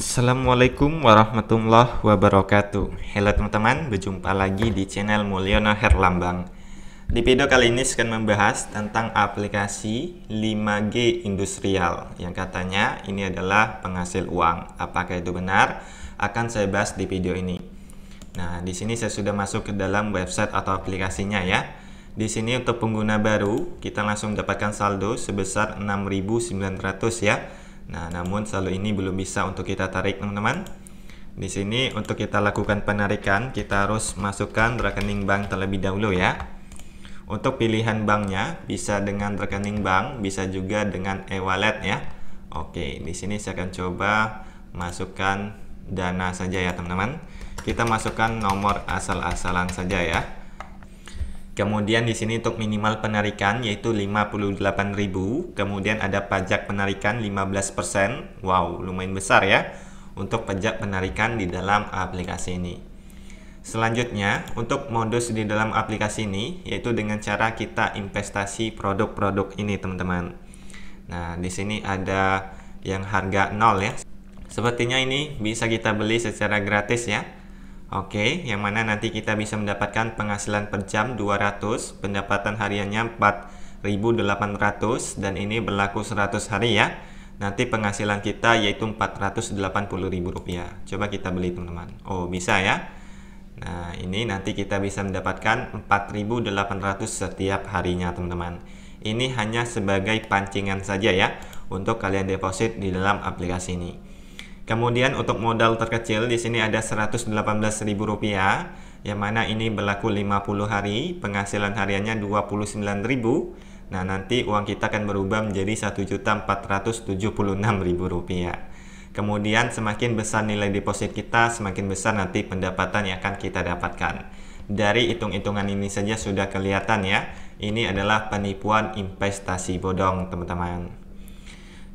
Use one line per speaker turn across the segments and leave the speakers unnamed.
Assalamualaikum warahmatullahi wabarakatuh Halo teman-teman, berjumpa lagi di channel Mulyono Herlambang Di video kali ini saya akan membahas tentang aplikasi 5G industrial Yang katanya ini adalah penghasil uang Apakah itu benar? Akan saya bahas di video ini Nah, di sini saya sudah masuk ke dalam website atau aplikasinya ya di sini untuk pengguna baru kita langsung mendapatkan saldo sebesar 6.900 ya Nah, namun saldo ini belum bisa untuk kita tarik, teman-teman. Di sini untuk kita lakukan penarikan, kita harus masukkan rekening bank terlebih dahulu ya. Untuk pilihan banknya bisa dengan rekening bank, bisa juga dengan e-wallet ya. Oke, di sini saya akan coba masukkan dana saja ya, teman-teman. Kita masukkan nomor asal-asalan saja ya. Kemudian di sini untuk minimal penarikan yaitu 58.000, kemudian ada pajak penarikan 15%. Wow, lumayan besar ya untuk pajak penarikan di dalam aplikasi ini. Selanjutnya, untuk modus di dalam aplikasi ini yaitu dengan cara kita investasi produk-produk ini, teman-teman. Nah, di sini ada yang harga 0 ya. Sepertinya ini bisa kita beli secara gratis ya Oke, okay, yang mana nanti kita bisa mendapatkan penghasilan per jam 200, pendapatan hariannya 4.800 dan ini berlaku 100 hari ya. Nanti penghasilan kita yaitu rp rupiah. Coba kita beli teman-teman. Oh, bisa ya. Nah, ini nanti kita bisa mendapatkan 4.800 setiap harinya teman-teman. Ini hanya sebagai pancingan saja ya untuk kalian deposit di dalam aplikasi ini. Kemudian untuk modal terkecil di sini ada Rp118.000 yang mana ini berlaku 50 hari, penghasilan hariannya 29.000. Nah, nanti uang kita akan berubah menjadi Rp1.476.000. Kemudian semakin besar nilai deposit kita, semakin besar nanti pendapatan yang akan kita dapatkan. Dari hitung-hitungan ini saja sudah kelihatan ya, ini adalah penipuan investasi bodong, teman-teman.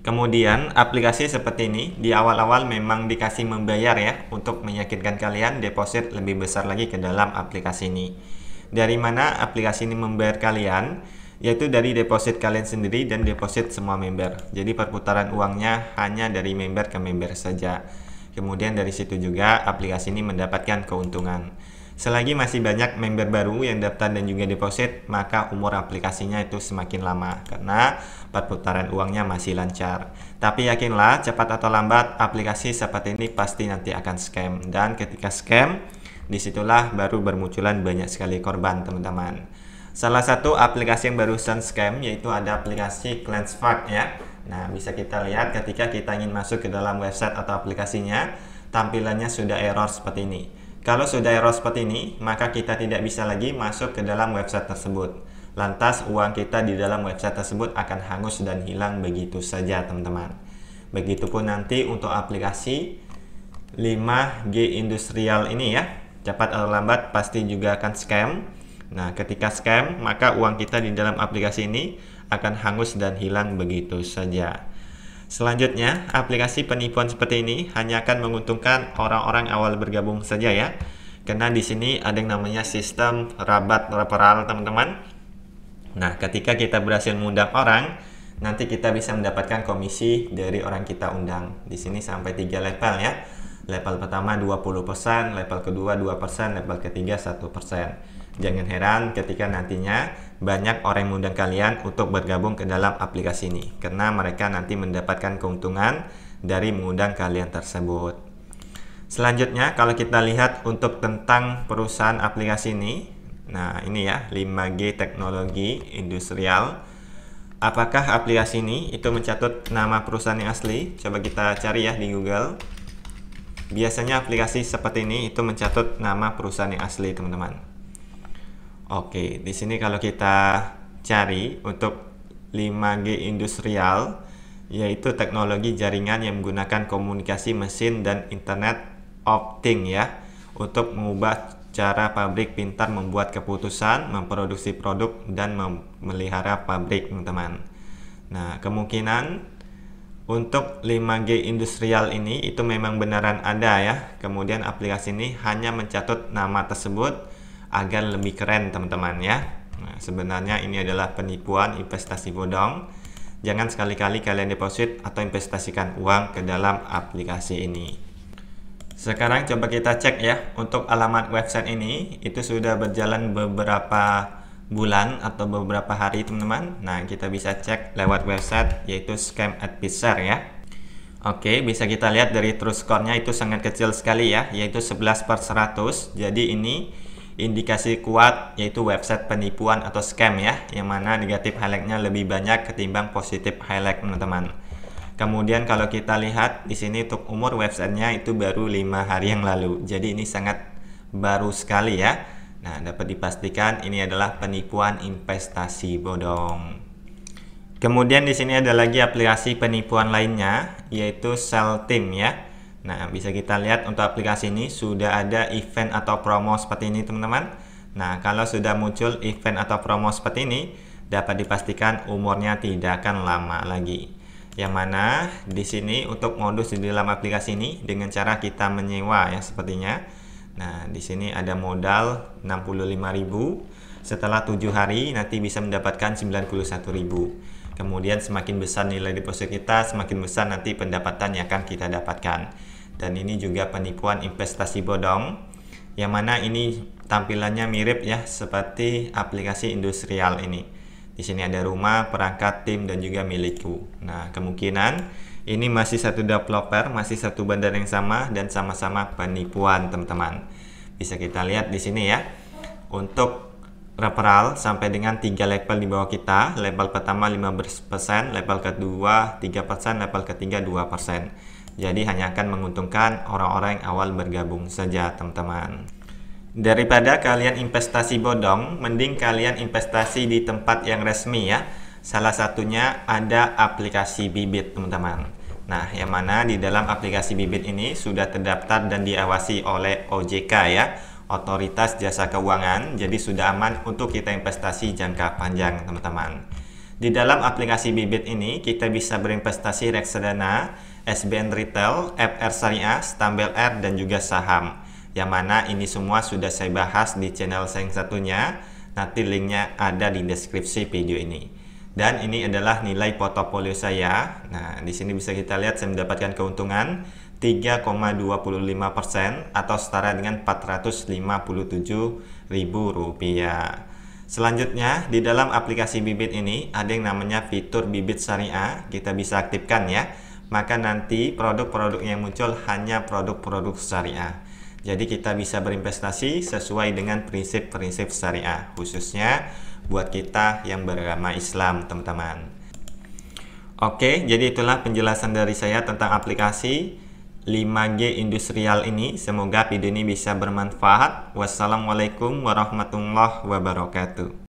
Kemudian aplikasi seperti ini di awal-awal memang dikasih membayar ya untuk meyakinkan kalian deposit lebih besar lagi ke dalam aplikasi ini. Dari mana aplikasi ini membayar kalian? Yaitu dari deposit kalian sendiri dan deposit semua member. Jadi perputaran uangnya hanya dari member ke member saja. Kemudian dari situ juga aplikasi ini mendapatkan keuntungan. Selagi masih banyak member baru yang daftar dan juga deposit, maka umur aplikasinya itu semakin lama karena perputaran uangnya masih lancar. Tapi yakinlah, cepat atau lambat aplikasi seperti ini pasti nanti akan scam dan ketika scam, disitulah baru bermunculan banyak sekali korban, teman-teman. Salah satu aplikasi yang barusan scam yaitu ada aplikasi CleanseFAQ ya. Nah, bisa kita lihat ketika kita ingin masuk ke dalam website atau aplikasinya, tampilannya sudah error seperti ini kalau sudah error seperti ini, maka kita tidak bisa lagi masuk ke dalam website tersebut. Lantas uang kita di dalam website tersebut akan hangus dan hilang begitu saja teman-teman. Begitupun nanti untuk aplikasi 5G industrial ini ya, cepat atau lambat pasti juga akan scam. Nah, ketika scam, maka uang kita di dalam aplikasi ini akan hangus dan hilang begitu saja. Selanjutnya, aplikasi penipuan seperti ini hanya akan menguntungkan orang-orang awal bergabung saja ya. Karena di sini ada yang namanya sistem rabat referral teman-teman. Nah, ketika kita berhasil mengundang orang, nanti kita bisa mendapatkan komisi dari orang kita undang. Di sini sampai 3 level ya. Level pertama 20%, level kedua 2%, level ketiga 1%. Jangan heran ketika nantinya banyak orang yang mengundang kalian untuk bergabung ke dalam aplikasi ini karena mereka nanti mendapatkan keuntungan dari mengundang kalian tersebut. Selanjutnya kalau kita lihat untuk tentang perusahaan aplikasi ini, nah ini ya 5G teknologi industrial. Apakah aplikasi ini itu mencatut nama perusahaan yang asli? Coba kita cari ya di Google. Biasanya aplikasi seperti ini itu mencatut nama perusahaan yang asli, teman-teman. Oke, di sini kalau kita cari untuk 5G industrial yaitu teknologi jaringan yang menggunakan komunikasi mesin dan internet of ya untuk mengubah cara pabrik pintar membuat keputusan, memproduksi produk dan memelihara pabrik, teman-teman. Nah, kemungkinan untuk 5G industrial ini itu memang beneran ada ya. Kemudian aplikasi ini hanya mencatut nama tersebut agar lebih keren teman-teman ya. Nah, sebenarnya ini adalah penipuan investasi bodong. Jangan sekali-kali kalian deposit atau investasikan uang ke dalam aplikasi ini. Sekarang coba kita cek ya untuk alamat website ini itu sudah berjalan beberapa bulan atau beberapa hari teman-teman. Nah, kita bisa cek lewat website yaitu Scam Advisor ya. Oke, bisa kita lihat dari true score-nya itu sangat kecil sekali ya, yaitu 11 per 100. Jadi ini indikasi kuat yaitu website penipuan atau scam ya yang mana negatif highlightnya lebih banyak ketimbang positif highlight teman-teman kemudian kalau kita lihat di sini untuk umur websitenya itu baru lima hari yang lalu jadi ini sangat baru sekali ya nah dapat dipastikan ini adalah penipuan investasi bodong kemudian di sini ada lagi aplikasi penipuan lainnya yaitu Sell Team ya Nah, bisa kita lihat untuk aplikasi ini sudah ada event atau promo seperti ini, teman-teman. Nah, kalau sudah muncul event atau promo seperti ini, dapat dipastikan umurnya tidak akan lama lagi. Yang mana di sini untuk modus di dalam aplikasi ini dengan cara kita menyewa ya sepertinya. Nah, di sini ada modal 65.000. Setelah tujuh hari nanti bisa mendapatkan 91.000 kemudian semakin besar nilai deposit kita, semakin besar nanti pendapatan yang akan kita dapatkan dan ini juga penipuan investasi bodong yang mana ini tampilannya mirip ya seperti aplikasi industrial ini. Di sini ada rumah, perangkat tim dan juga milikku. Nah, kemungkinan ini masih satu developer, masih satu bandar yang sama dan sama-sama penipuan, teman-teman. Bisa kita lihat di sini ya. Untuk referral sampai dengan tiga level di bawah kita, level pertama 5%, level kedua 3%, level ketiga 2%. Jadi hanya akan menguntungkan orang-orang yang awal bergabung saja, teman-teman. Daripada kalian investasi bodong, mending kalian investasi di tempat yang resmi ya. Salah satunya ada aplikasi bibit, teman-teman. Nah, yang mana di dalam aplikasi bibit ini sudah terdaftar dan diawasi oleh OJK ya, Otoritas Jasa Keuangan. Jadi sudah aman untuk kita investasi jangka panjang, teman-teman. Di dalam aplikasi bibit ini kita bisa berinvestasi reksadana SBN Retail, FR Syariah, Stambel R, dan juga saham. Yang mana ini semua sudah saya bahas di channel saya yang satunya. Nanti linknya ada di deskripsi video ini. Dan ini adalah nilai portofolio saya. Nah, di sini bisa kita lihat saya mendapatkan keuntungan 3,25% atau setara dengan Rp457.000. Selanjutnya, di dalam aplikasi bibit ini ada yang namanya fitur bibit syariah, kita bisa aktifkan ya maka nanti produk-produk yang muncul hanya produk-produk syariah. Jadi kita bisa berinvestasi sesuai dengan prinsip-prinsip syariah, khususnya buat kita yang beragama Islam, teman-teman. Oke, jadi itulah penjelasan dari saya tentang aplikasi 5G industrial ini. Semoga video ini bisa bermanfaat. Wassalamualaikum warahmatullahi wabarakatuh.